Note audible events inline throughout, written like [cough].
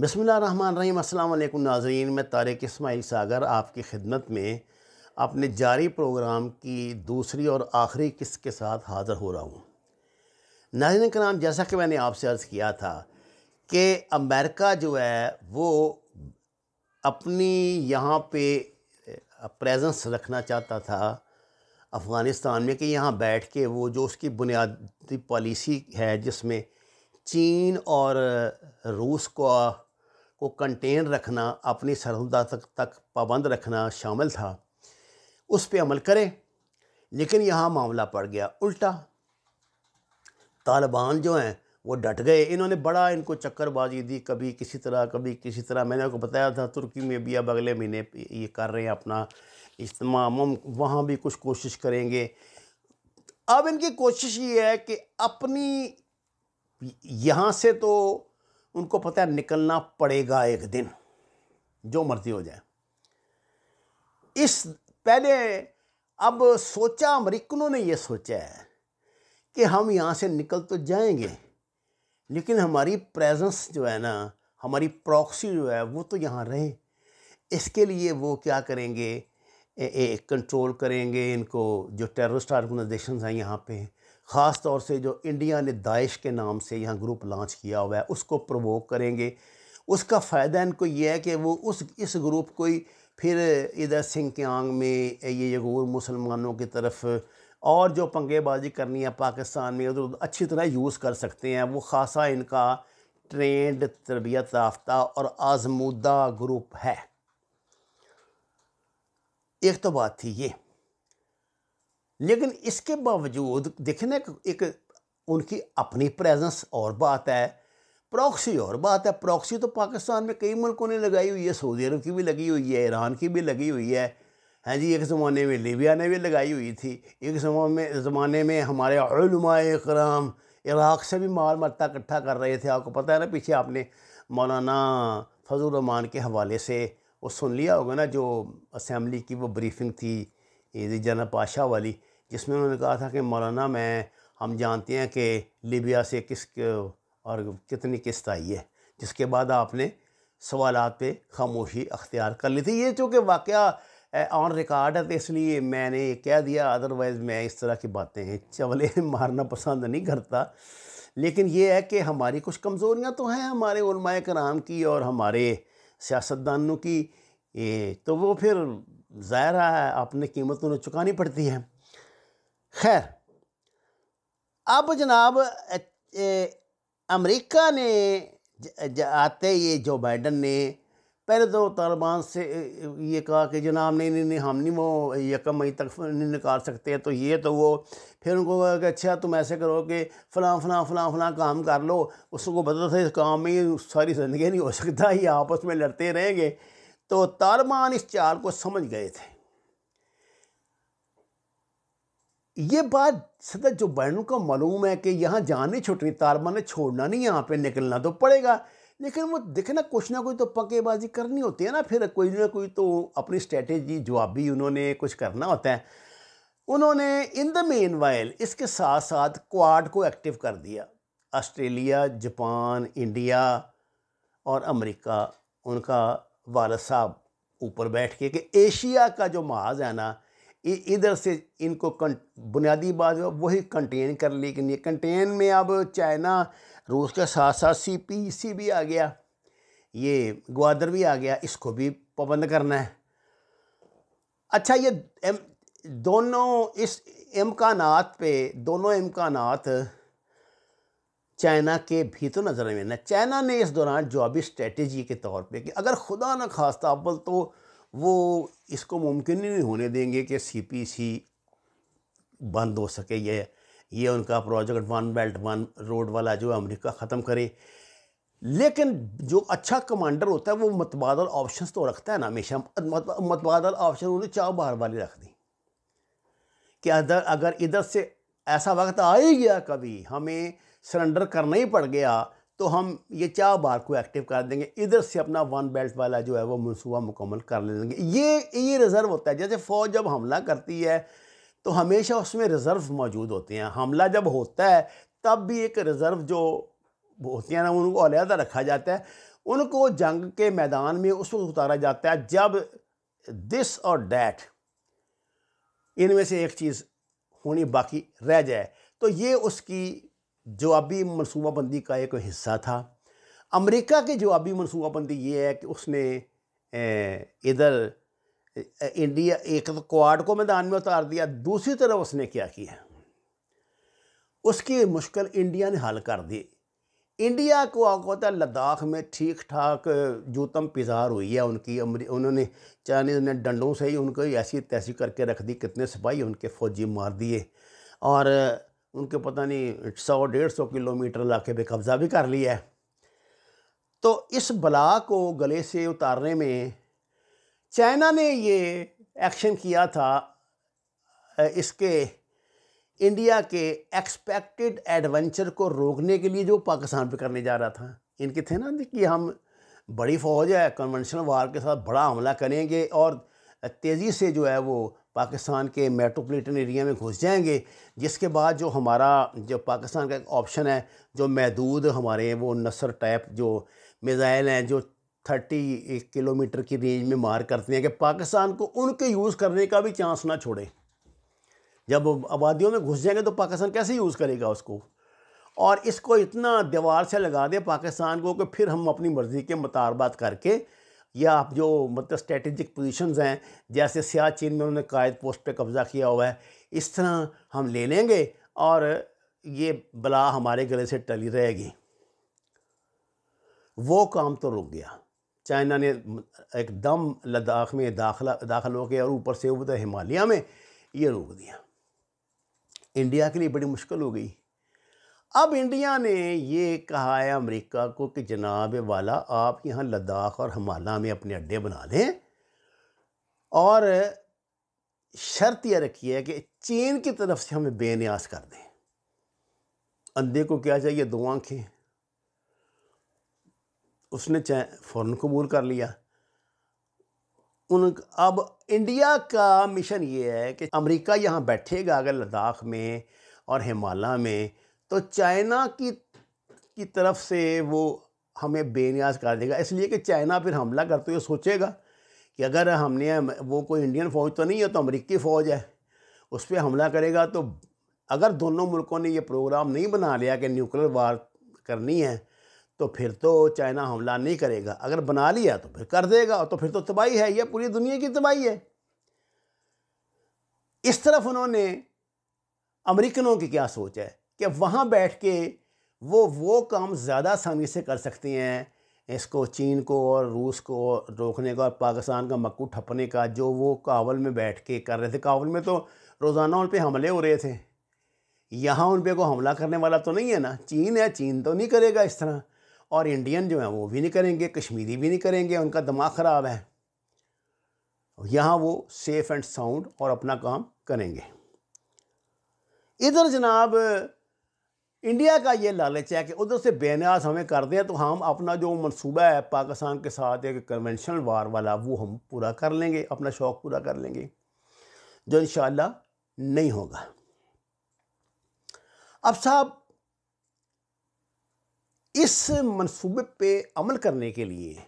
बसमीम अल्लाम नाजरीन मैं तारिक इसमाइल सागर आपकी खिदमत में अपने जारी प्रोग्राम की दूसरी और आखिरी किस्त के साथ हाज़र हो रहा हूँ नाजरन कराम जैसा कि मैंने आपसे अर्ज़ किया था कि अमेरिका जो है वो अपनी यहाँ पे प्रेजेंस रखना चाहता था अफ़गानिस्तान में कि यहाँ बैठ के वो जो उसकी बुनियादी पॉलिसी है जिसमें चीन और रूस को को कंटेन रखना अपनी सरहदा तक तक पाबंद रखना शामिल था उस पर अमल करें लेकिन यहाँ मामला पड़ गया उल्टा तालिबान जो हैं वो डट गए इन्होंने बड़ा इनको चक्करबाजी दी कभी किसी तरह कभी किसी तरह मैंने आपको बताया था तुर्की में भी अब अगले महीने ये कर रहे हैं अपना इज्तम वहाँ भी कुछ कोशिश करेंगे अब इनकी कोशिश ये है कि अपनी यहाँ से तो उनको पता है निकलना पड़ेगा एक दिन जो मर्जी हो जाए इस पहले अब सोचा अमरीकनों ने ये सोचा है कि हम यहाँ से निकल तो जाएंगे लेकिन हमारी प्रेजेंस जो है ना हमारी प्रॉक्सी जो है वो तो यहाँ रहे इसके लिए वो क्या करेंगे ए, ए, कंट्रोल करेंगे इनको जो टेररिस्ट ऑर्गेनाइजेशन हैं यहाँ पे ख़ास तौर से जो इंडिया ने दाइश के नाम से यहाँ ग्रुप लॉन्च किया हुआ है उसको प्रवोक करेंगे उसका फ़ायदा इनको ये है कि वो उस इस ग्रुप को ही फिर इधर सिंह के आंग में ये यगूर मुसलमानों की तरफ और जो पंगेबाजी करनी है पाकिस्तान में उधर अच्छी तरह यूज़ कर सकते हैं वो खासा इनका ट्रेंड तरबियत याफ्ता और आजमूदा ग्रुप है एक तो बात थी ये लेकिन इसके बावजूद देखने एक उनकी अपनी प्रेजेंस और बात है प्रॉक्सी और बात है प्रॉक्सी तो पाकिस्तान में कई मुल्कों ने लगाई हुई है सऊदी अरब की भी लगी हुई है ईरान की भी लगी हुई है हैं हाँ जी एक ज़माने में लीबिया ने भी लगाई हुई थी एक ज़माने में ज़माने में हमारे कराम इराक़ से भी माल मत्ता इकट्ठा कर रहे थे आपको पता है ना पीछे आपने मौलाना फजल रमान के हवाले से वो सुन लिया होगा ना जो असम्बली की वो ब्रीफिंग थी जना पाशा वाली जिसमें उन्होंने कहा था कि मौलाना मैं हम जानते हैं कि लिबिया से किस और कितनी किस्त आई है जिसके बाद आपने सवाल पे खामोशी अख्तियार कर ली थी ये चूँकि वाक़ ऑन रिकॉर्ड है तो इसलिए मैंने कह दिया अदरवाइज़ मैं इस तरह की बातें हैं चवले [laughs] मारना पसंद नहीं करता लेकिन ये है कि हमारी कुछ कमज़ोरियाँ तो हैं हमारे कराम की और हमारे सियासतदानों की तो वो फिर ज़ाहिर है अपने कीमत उन्हें चुकानी पड़ती है खैर अब जनाब अमेरिका ने आते ये जो बाइडन ने पहले तो तालिबान से ये कहा कि जनाब नहीं नहीं नहीं हम नहीं वो यकम मई तक नहीं निकाल सकते तो ये तो वो फिर उनको कहा कि अच्छा तुम ऐसे करो कि फ़लाँ फ़लाँ फ़लाँ फ़लाँ काम कर लो उसको बता था इस काम में सारी ज़िंदगी नहीं हो सकता ये आपस में लड़ते रहेंगे तो तालिबान इस चाल को समझ गए थे ये बात सदर जो बहनों को मालूम है कि यहाँ जान नहीं छुट रही ने छोड़ना नहीं यहाँ पे निकलना तो पड़ेगा लेकिन वो देखना कुछ ना कुछ तो पकेबाजी करनी होती है ना फिर कोई ना कोई तो अपनी स्ट्रेटेजी जवाबी उन्होंने कुछ करना होता है उन्होंने इन द मेन वायल इसके साथ साथ क्वाड को एक्टिव कर दिया ऑस्ट्रेलिया जापान इंडिया और अमेरिका उनका वाल साहब ऊपर बैठ के कि एशिया का जो महाज है ना इधर से इनको बुनियादी बात वही कंटेन कर कि नहीं कंटेन में अब चाइना रूस के साथ साथ सी पी सी भी आ गया ये ग्वादर भी आ गया इसको भी पाबंद करना है अच्छा ये एम, दोनों इस इम्कान पे दोनों इम्कान चाइना के भी तो नज़र में ना चाइना ने इस दौरान जो अभी स्ट्रेटजी के तौर पे कि अगर खुदा न खास्ता अव्वल तो वो इसको मुमकिन नहीं होने देंगे कि सीपीसी बंद हो सके ये ये उनका project one belt one road वाला जो अमेरिका ख़त्म करे लेकिन जो अच्छा कमांडर होता है वो मतबादल ऑप्शन तो रखता है ना हमेशा मतबादल ऑप्शन उन्होंने चाव बाहर वाली रख दी कि अगर अगर इधर से ऐसा वक्त आ ही गया कभी हमें सरेंडर करना ही पड़ गया तो हम ये चार बार को एक्टिव कर देंगे इधर से अपना वन बेल्ट वाला जो है वो मनसूबा मुकम्मल कर लेंगे ये ये रिज़र्व होता है जैसे फ़ौज जब हमला करती है तो हमेशा उसमें रिज़र्व मौजूद होते हैं हमला जब होता है तब भी एक रिज़र्व जो होते हैं ना उनको अलहदा रखा जाता है उनको जंग के मैदान में उस वक्त उतारा जाता है जब दिस और डैट इनमें से एक चीज़ होनी बाकी रह जाए तो ये उसकी जो अभी मनसूबाबंदी का एक हिस्सा था अमेरिका की जो अभी मनसूबाबंदी ये है कि उसने इधर इंडिया एक तो क्वाड को मैदान में उतार दिया दूसरी तरफ उसने क्या किया उसकी मुश्किल इंडिया ने हल कर दी इंडिया को आपको पता है लद्दाख में ठीक ठाक जूतम पिजार हुई है उनकी उन्होंने चाइनीज ने डंडों से ही उनको ऐसी तैसी करके रख दी कितने सिपाही उनके फौजी मार दिए और उनके पता नहीं सौ डेढ़ सौ किलोमीटर इलाके पे कब्ज़ा भी कर लिया है तो इस बला को गले से उतारने में चाइना ने ये एक्शन किया था इसके इंडिया के एक्सपेक्टेड एडवेंचर को रोकने के लिए जो पाकिस्तान पे करने जा रहा था इनके थे ना कि हम बड़ी फ़ौज है कन्वेंशनल वार के साथ बड़ा हमला करेंगे और तेज़ी से जो है वो पाकिस्तान के मेट्रोपॉलिटन एरिया में घुस जाएंगे जिसके बाद जो हमारा जो पाकिस्तान का एक ऑप्शन है जो महदूद हमारे वो नसर टाइप जो मिज़ाइल हैं जो थर्टी किलोमीटर की रेंज में मार करते हैं कि पाकिस्तान को उनके यूज़ करने का भी चांस ना छोड़े जब आबादियों में घुस जाएंगे तो पाकिस्तान कैसे यूज़ करेगा उसको और इसको इतना दीवार से लगा दे पाकिस्तान को कि फिर हम अपनी मर्ज़ी के मुतारबात करके या आप जो मतलब स्ट्रेटेजिक पोजीशंस हैं जैसे सियाचिन में उन्होंने कायद पोस्ट पे कब्ज़ा किया हुआ है इस तरह हम ले लेंगे और ये बला हमारे गले से टली रहेगी वो काम तो रुक गया चाइना ने एकदम लद्दाख में दाखला दाखिल होकर और ऊपर से उधर हिमालय में ये रोक दिया इंडिया के लिए बड़ी मुश्किल हो गई अब इंडिया ने ये कहा है अमेरिका को कि जनाब वाला आप यहाँ लद्दाख और हमाला में अपने अड्डे बना लें और शर्त यह रखी है कि चीन की तरफ से हमें बेन्यास कर दें अंधे को क्या चाहिए दो आँखें उसने चाहे फ़ौरन कबूल कर लिया उन अब इंडिया का मिशन ये है कि अमेरिका यहाँ बैठेगा अगर लद्दाख में और हिमालय में तो चाइना की की तरफ से वो हमें बेनियाज कर देगा इसलिए कि चाइना फिर हमला करते हुए सोचेगा कि अगर हमने वो कोई इंडियन फ़ौज तो नहीं है तो अमरीकी फ़ौज है उस पर हमला करेगा तो अगर दोनों मुल्कों ने ये प्रोग्राम नहीं बना लिया कि न्यूक्लियर वार करनी है तो फिर तो चाइना हमला नहीं करेगा अगर बना लिया तो फिर कर देगा तो फिर तो तबाही है यह पूरी दुनिया की तबाही है इस तरफ उन्होंने अमरीकनों की क्या सोच है कि वहाँ बैठ के वो वो काम ज़्यादा आसानी से कर सकती हैं इसको चीन को और रूस को रोकने का और पाकिस्तान का मक्कू ठपने का जो वो कावल में बैठ के कर रहे थे कावल में तो रोज़ाना उन पर हमले हो रहे थे यहाँ उन पर कोई हमला करने वाला तो नहीं है ना चीन है चीन तो नहीं करेगा इस तरह और इंडियन जो है वो भी नहीं करेंगे कश्मीरी भी नहीं करेंगे उनका दिमाग ख़राब है यहाँ वो सेफ़ एंड साउंड और अपना काम करेंगे इधर जनाब इंडिया का ये लालच है कि उधर से बेनियाज हमें कर दें तो हम अपना जो मनसूबा है पाकिस्तान के साथ एक कन्वेंशनल वार वाला वो हम पूरा कर लेंगे अपना शौक़ पूरा कर लेंगे जो इन नहीं होगा अब साहब इस मनसूबे पे अमल करने के लिए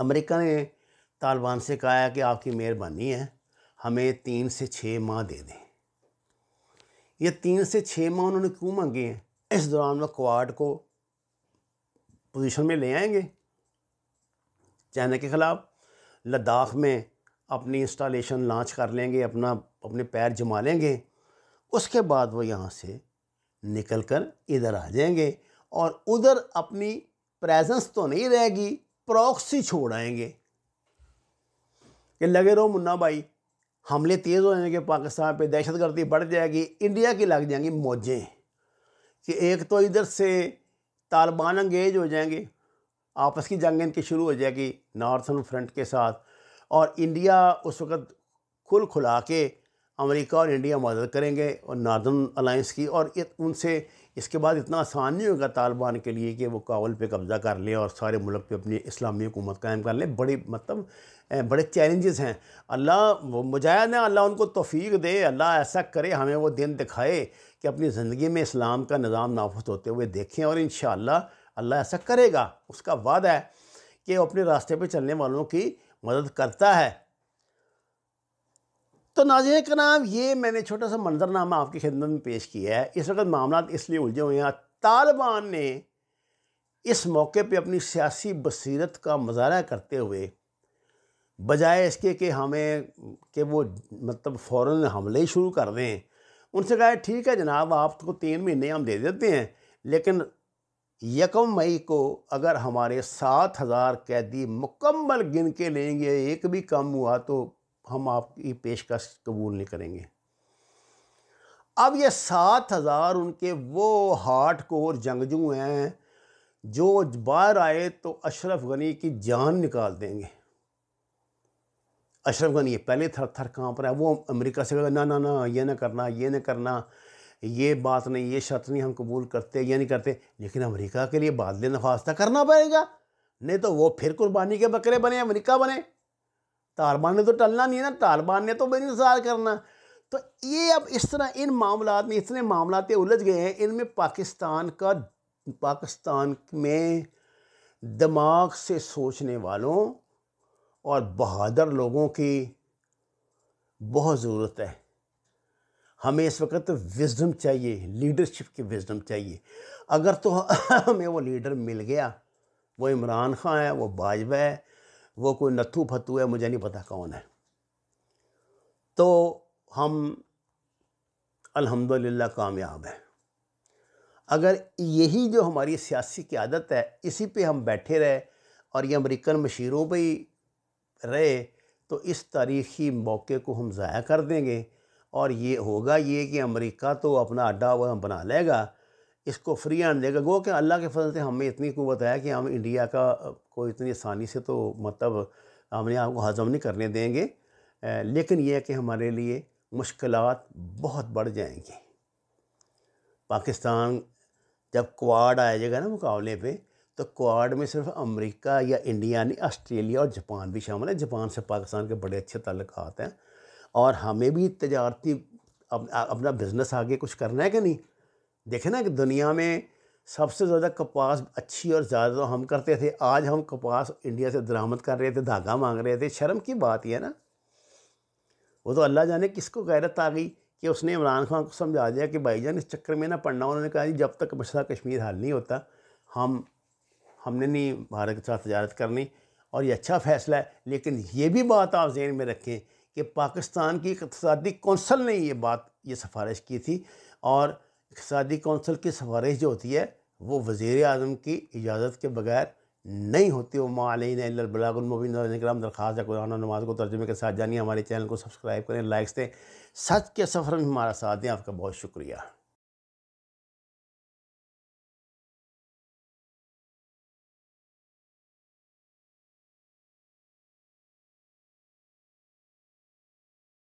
अमेरिका ने तालिबान से कहा है कि आपकी मेहरबानी है हमें तीन से छः माह दे दें ये तीन से छः माह उन्होंने क्यों मांगे हैं इस दौरान वह क्वाड को पोजीशन में ले आएंगे चाइना के ख़िलाफ़ लद्दाख में अपनी इंस्टॉलेशन लॉन्च कर लेंगे अपना अपने पैर जमा लेंगे उसके बाद वो यहाँ से निकल कर इधर आ जाएंगे और उधर अपनी प्रेजेंस तो नहीं रहेगी प्रॉक्सी छोड़ आएंगे कि लगे रहो मुन्ना भाई हमले तेज़ हो जाएंगे पाकिस्तान पे दहशत गर्दी बढ़ जाएगी इंडिया की लग जाएंगी मौजें कि एक तो इधर से तालिबान अंगेज हो जाएंगे आपस की जंग इनकी शुरू हो जाएगी नॉर्थन फ्रंट के साथ और इंडिया उस वक़्त खुल खुला के अमेरिका और इंडिया मदद करेंगे और नार्दर्न अलाइंस की और उनसे इसके बाद इतना आसान नहीं होगा तालिबान के लिए कि वो काबुल पे कब्ज़ा कर लें और सारे मुल्क पे अपनी इस्लामी हुकूमत कायम कर लें बड़ी मतलब बड़े चैलेंजेस हैं अल्लाह मुजाहिद ने अल्लाह उनको तोफ़ी दे अल्लाह ऐसा करे हमें वो दिन दिखाए कि अपनी ज़िंदगी में इस्लाम का निज़ाम नाफुज होते हुए देखें और इन अल्लाह ऐसा करेगा उसका वादा है कि वो अपने रास्ते पर चलने वालों की मदद करता है तो नाजिर नाम ये मैंने छोटा सा मंजरनामा आपकी खिदमत में पेश किया है इस वक्त मामला इसलिए उलझे हुए हैं तालिबान ने इस मौके पे अपनी सियासी बसीरत का मुजाहरा करते हुए बजाय इसके कि हमें कि वो मतलब फ़ौर हमले ही शुरू कर दें उनसे कहा ठीक है जनाब आपको तो तीन महीने हम दे देते हैं लेकिन यकम मई को अगर हमारे सात हज़ार कैदी मुकम्मल गिन के लेंगे एक भी कम हुआ तो हम आपकी पेशकश कबूल नहीं करेंगे अब ये सात हज़ार उनके वो को कोर जंगजू हैं जो बाहर आए तो अशरफ गनी की जान निकाल देंगे अशरफ गनी है पहले थर थर कहाँ पर है वो अमेरिका से ना ना ना ये ना करना ये ना करना ये बात नहीं ये शर्त नहीं हम कबूल करते ये नहीं करते लेकिन अमेरिका के लिए बादल नफास्ता करना पड़ेगा नहीं तो वो फिर कुर्बानी के बकरे बने अमेरिका बने तालिबान ने तो टलना नहीं है ना तालिबान ने तो इंतजार करना तो ये अब इस तरह इन मामला में इतने मामला उलझ गए हैं इनमें पाकिस्तान का पाकिस्तान में दिमाग से सोचने वालों और बहादुर लोगों की बहुत ज़रूरत है हमें इस वक्त विजडम चाहिए लीडरशिप की विजडम चाहिए अगर तो [laughs] हमें वो लीडर मिल गया वो इमरान खान है वो बाजवा है वो कोई नथू फतू है मुझे नहीं पता कौन है तो हम अल्हम्दुलिल्लाह कामयाब हैं अगर यही जो हमारी सियासी की आदत है इसी पे हम बैठे रहे और ये अमेरिकन मशीरों पर ही रहे तो इस तारीख़ी मौके को हम ज़ाया कर देंगे और ये होगा ये कि अमेरिका तो अपना अड्डा वह बना लेगा इसको फ्री आने देगा गो कि अल्लाह के फजल से हमें इतनी कुत है कि हम इंडिया का को इतनी आसानी से तो मतलब हमने आपको हज़म नहीं करने देंगे लेकिन यह कि हमारे लिए मुश्किल बहुत बढ़ जाएंगी पाकिस्तान जब क्वाड आ जाएगा ना मुकाबले पर तो क्वाड में सिर्फ अमेरिका या इंडिया नहीं ऑस्ट्रेलिया और जापान भी शामिल है जापान से पाकिस्तान के बड़े अच्छे तल्लक हैं और हमें भी तजारती अप, अपना बिज़नेस आगे कुछ करना है कि नहीं देखे ना कि दुनिया में सबसे ज़्यादा कपास अच्छी और ज़्यादा तो हम करते थे आज हम कपास इंडिया से दरामद कर रहे थे धागा मांग रहे थे शर्म की बात ही है ना वो तो अल्लाह जाने किसको गैरत आ गई कि उसने इमरान खान को समझा दिया कि भाईजान इस चक्कर में ना पढ़ना उन्होंने कहा जब तक मसला कश्मीर हल नहीं होता हम हमने नहीं भारत के साथ तजारत करनी और ये अच्छा फैसला है लेकिन ये भी बात आप जहन में रखें कि पाकिस्तान की इकतदी कौंसल ने ये बात ये सिफारिश की थी और इकतदी कौंसल की सिफारिश जो होती है वो वज़ी अजम की इजाज़त के बगैर नहीं होती वो मालिन कराम दरख्वास्त है कुराना नमाज को तर्जुमे के साथ जानिए हमारे चैनल को सब्सक्राइब करें लाइक्स दें सच के सफ़र में हमारा साथ दें आपका बहुत शुक्रिया